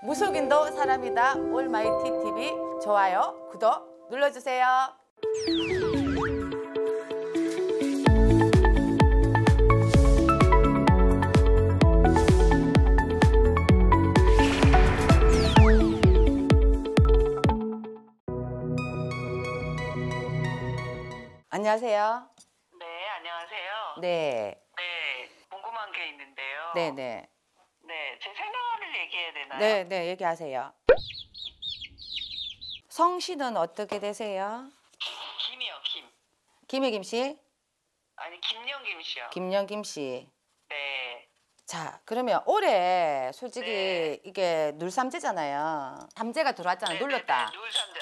무속인도 사람이다 올마이티 TV 좋아요, 구독 눌러주세요. 안녕하세요. 네, 안녕하세요. 네. 네, 궁금한 게 있는데요. 네네. 네, 제 생각 성씨를 얘기해야 되나요? 네, 네, 얘기하세요. 성씨는 어떻게 되세요? 김이요, 김. 김이 김 씨? 아니, 김영김 씨요. 김영김 씨. 네. 자, 그러면 올해 솔직히 네. 이게 눌삼재잖아요. 삼재가 들어왔잖아, 네, 눌렀다. 네, 네, 눌삼재.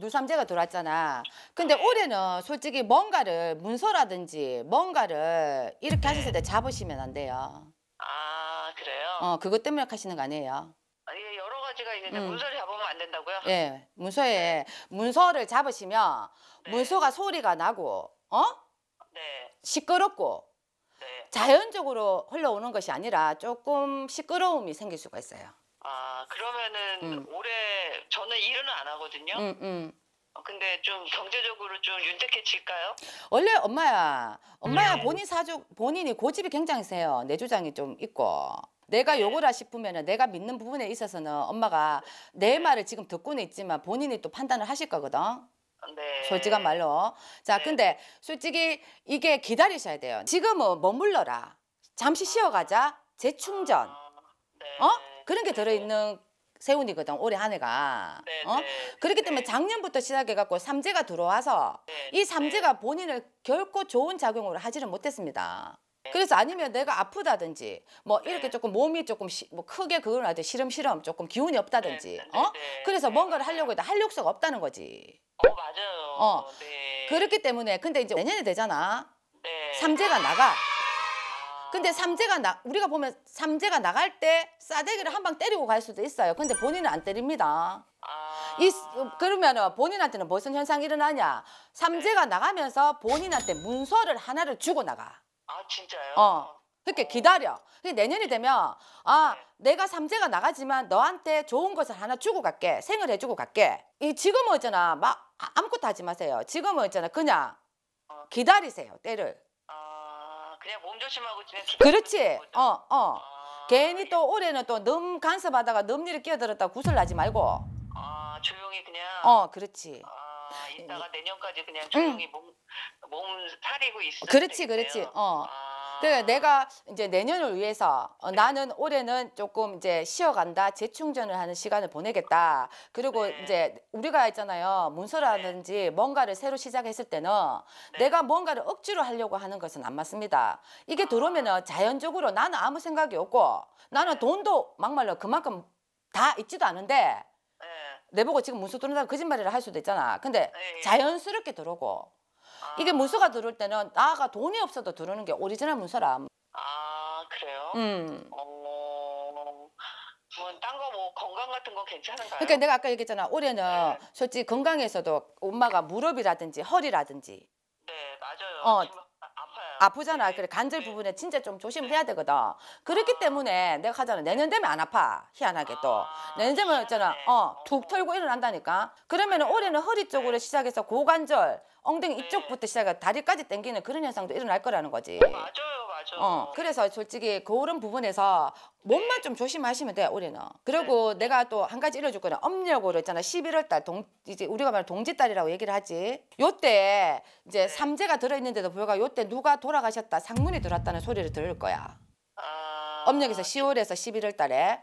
누삼재가 네, 들어왔잖아. 근데 네. 올해는 솔직히 뭔가를 문서라든지 뭔가를 이렇게 네. 하셨을 때 잡으시면 안 돼요. 아. 그래요? 어 그것 때문에 하시는 거 아니에요. 아, 예, 여러 가지가 있는데 음. 문서를 잡으면 안 된다고요? 예, 문서에 네. 문서를 잡으시면 네. 문서가 소리가 나고 어? 네. 시끄럽고 네. 자연적으로 흘러오는 것이 아니라 조금 시끄러움이 생길 수가 있어요. 아 그러면은 음. 올해 저는 일은 안 하거든요. 음, 음. 어, 근데 좀 경제적으로 좀 윤택해질까요? 원래 엄마야, 엄마야 네. 본인 사주 본인이 고집이 굉장히 세요. 내 주장이 좀 있고. 내가 네. 욕을 하 싶으면은 내가 믿는 부분에 있어서는 엄마가 내 네. 말을 지금 듣고는 있지만 본인이 또 판단을 하실 거거든. 네. 솔직한 말로. 자, 네. 근데 솔직히 이게 기다리셔야 돼요. 지금은 머물러라. 잠시 쉬어가자. 재충전. 아, 네. 어? 그런 게 들어있는 세운이거든 올해 한 해가 네, 어? 네, 그렇기 네. 때문에 작년부터 시작해갖고 삼재가 들어와서 네, 이 네. 삼재가 본인을 결코 좋은 작용으로 하지를 못했습니다. 그래서 아니면 내가 아프다든지 뭐 이렇게 조금 몸이 조금 시, 뭐 크게 그걸 하든 시름시름 조금 기운이 없다든지 어 그래서 뭔가를 하려고 해도 할 욕구가 없다는 거지. 어 맞아요. 어 그렇기 때문에 근데 이제 내년에 되잖아. 삼재가 나가. 근데 삼재가 나 우리가 보면 삼재가 나갈 때 싸대기를 한 방 때리고 갈 수도 있어요. 근데 본인은 안 때립니다. 아. 이 그러면 본인한테는 무슨 현상이 일어나냐? 삼재가 네. 나가면서 본인한테 문서를 하나를 주고 나가. 아 진짜요? 어. 그렇게 기다려. 내년이 네. 되면 아 네. 내가 삼재가 나가지만 너한테 좋은 것을 하나 주고 갈게. 생을 해주고 갈게. 이 지금은 있잖아 막 아, 아무것도 하지 마세요. 지금은 있잖아 그냥 어. 기다리세요 때를. 그냥 몸 조심하고 지내. 그렇지. 어, 어, 어. 괜히 또 올해는 또너 간섭하다가 너 일에 끼어들었다 구슬 나지 말고. 아 조용히 그냥. 어, 그렇지. 아, 이따가 내년까지 그냥 조용히 몸몸 사리고 있어. 그렇지, 되겠네요. 그렇지. 어. 아. 그 내가 이제 내년을 위해서 어, 나는 올해는 조금 이제 쉬어간다 재충전을 하는 시간을 보내겠다 그리고 네. 이제 우리가 있잖아요 문서라든지 네. 뭔가를 새로 시작했을 때는 네. 내가 뭔가를 억지로 하려고 하는 것은 안 맞습니다 이게 들어오면은 아. 자연적으로 나는 아무 생각이 없고 나는 네. 돈도 막말로 그만큼 다 있지도 않은데 네. 내보고 지금 문서 들어온다고 거짓말이라 할 수도 있잖아 근데 네. 자연스럽게 들어오고 이게 문서가 들어올 때는 나가 돈이 없어도 들어오는 게 오리지널 문서라. 아 그래요? 음. 뭐딴거 어, 뭐 건강 같은 건 괜찮은가요? 그러니까 내가 아까 얘기했잖아. 올해는 네. 솔직히 건강에서도 엄마가 무릎이라든지 허리라든지 네 맞아요. 어, 아프잖아. 그래 간절 네. 네. 부분에 진짜 좀조심 해야 네. 되거든. 그렇기 때문에 내가 하잖아. 내년 되면 안 아파. 희한하게 또. 아, 내년 되면 있잖아. 어, 툭 털고 일어난다니까. 그러면 올해는 허리 쪽으로 시작해서 고관절, 엉덩이 이쪽부터 시작해 다리까지 당기는 그런 현상도 일어날 거라는 거지. 맞아요. 맞아. 어, 그래서 솔직히 그런 부분에서 몸만 네. 좀 조심하시면 돼요 우리는. 그리고 네. 내가 또 한 가지 이뤄줄 거는 엄력으로 했잖아. 11월 달 동 이제 우리가 말하는 동지달이라고 얘기를 하지. 요때 이제 네. 삼재가 들어있는데도 불구하고 요때 누가 돌아가셨다 상문이 들어왔다는 소리를 들을 거야. 아... 엄력에서 10월에서 11월 달에.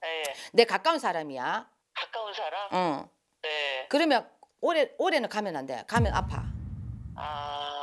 네. 내 가까운 사람이야. 가까운 사람? 응. 네. 그러면 올해 올해는 가면 안 돼. 가면 아파. 아.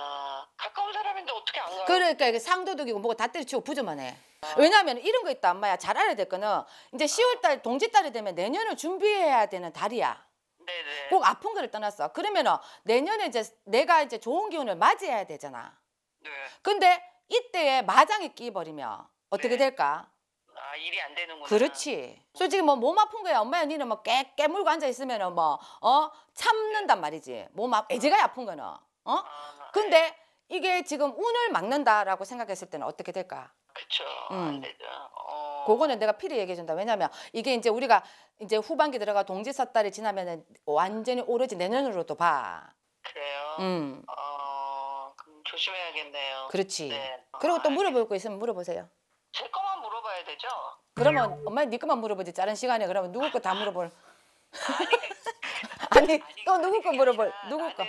그러니까 상도둑이고 뭐고 다 때려치고 부조만 해. 왜냐하면 이런 거 있다 엄마야 잘 알아야 될 거는 이제 10월달 동짓달이 되면 내년을 준비해야 되는 달이야. 네네. 꼭 아픈 거를 떠났어. 그러면은 내년에 이제 내가 이제 좋은 기운을 맞이해야 되잖아. 네. 근데 이때에 마장이 끼버리면 어떻게 네. 될까? 아 일이 안 되는구나. 그렇지. 솔직히 뭐 몸 아픈 거야 엄마야 니는 뭐깨 깨물고 앉아 있으면은 뭐어 참는단 말이지. 몸 아, 애지가 아픈 거는 어? 아, 아, 근데 네. 이게 지금 운을 막는다라고 생각했을 때는 어떻게 될까? 그렇죠. 그거는 내가 필히 얘기해 준다. 왜냐면 이게 이제 우리가 이제 후반기 들어가 동지사달이 지나면은 완전히 오로지 내년으로도 봐. 그래요. 음. 어, 그럼 조심해야겠네요. 그렇지. 네. 그리고 또 아, 물어볼 거 있으면 물어보세요. 제 거만 물어봐야 되죠? 그러면 음. 엄마 네 거만 물어보지. 다른 시간에 그러면 누구 거 다 물어볼. 아니, 아니, 아니, 또 누구 거 물어볼. 누구 거.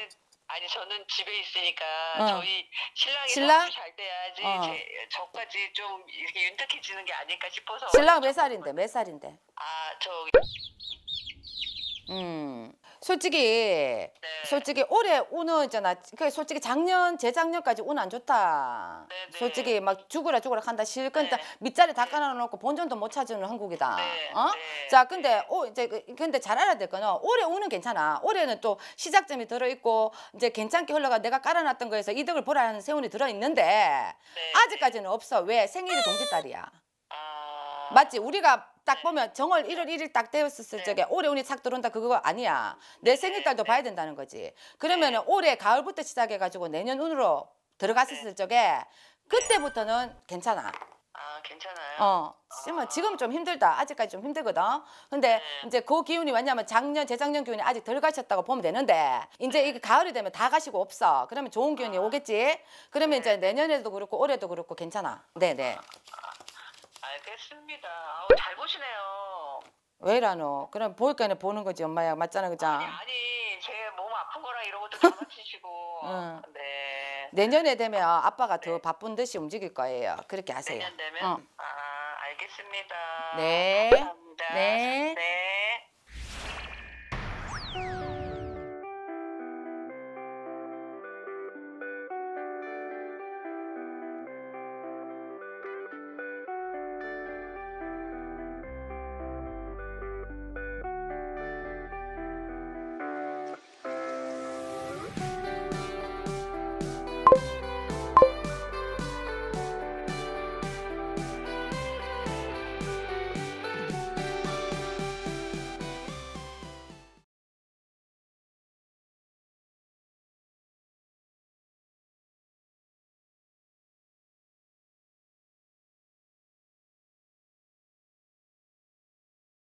아니 저는 집에 있으니까 어. 저희 신랑이 신랑? 잘 돼야지 어. 제, 저까지 좀 이렇게 윤택해지는 게 아닐까 싶어서 신랑 몇 살인데 몇 살인데 아 저기 음 솔직히 네. 솔직히 올해 운은 있잖아. 그 솔직히 작년 재작년까지 운 안 좋다. 네, 솔직히 막 죽으라 죽으라 한다. 실컷 네. 밑자리 다 깔아놓고 본전도 못 찾는 한국이다. 네. 어? 네. 자, 네. 근데 오 이제 그, 근데 잘 알아야 될 거는 올해 운은 괜찮아. 올해는 또 시작점이 들어 있고 이제 괜찮게 흘러가 내가 깔아놨던 거에서 이득을 보라는 세운이 들어 있는데 아직까지는 없어. 왜 생일이 동지딸이야. 아. 맞지? 우리가 딱 네. 보면 정월 1월 1일 딱 되었을 네. 적에 올해 운이 착 들어온다 그거 아니야. 내 네, 생일달도 봐야 된다는 거지. 그러면 은 올해 가을부터 시작해가지고 내년 운으로 들어갔었을 적에 그때부터는 괜찮아. 아 괜찮아요. 어, 아. 지금 지금 좀 힘들다. 아직까지 좀 힘들거든. 근데 네. 이제 그 기운이 왜냐면 작년, 재작년 기운이 아직 덜 가셨다고 보면 되는데 이제 이게 가을이 되면 다 가시고 없어. 그러면 좋은 기운이 아. 오겠지. 그러면 네. 이제 내년에도 그렇고 올해도 그렇고 괜찮아. 네네. 아, 아. 알겠습니다. 아우, 잘 보시네요. 왜라노? 그럼 보니까 보는 거지 엄마야 맞잖아 그자. 아니, 아니 제 몸 아픈 거랑 이런 것도 장난치시고. 응. 네. 내년에 되면 아빠가 더 네. 바쁜 듯이 움직일 거예요. 그렇게 하세요. 내년 되면? 어. 아 알겠습니다. 네. 감사합니다. 네. 네.